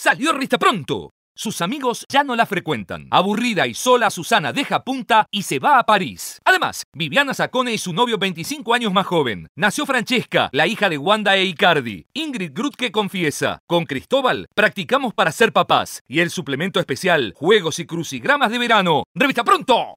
Salió Revista pronto. Sus amigos ya no la frecuentan. Aburrida y sola, Susana deja punta y se va a París. Además, Viviana Sacone y su novio 25 años más joven. Nació Francesca, la hija de Wanda e Icardi. Ingrid Grutke confiesa, con Cristóbal practicamos para ser papás. Y el suplemento especial, Juegos y Crucigramas de Verano. ¡Revista pronto!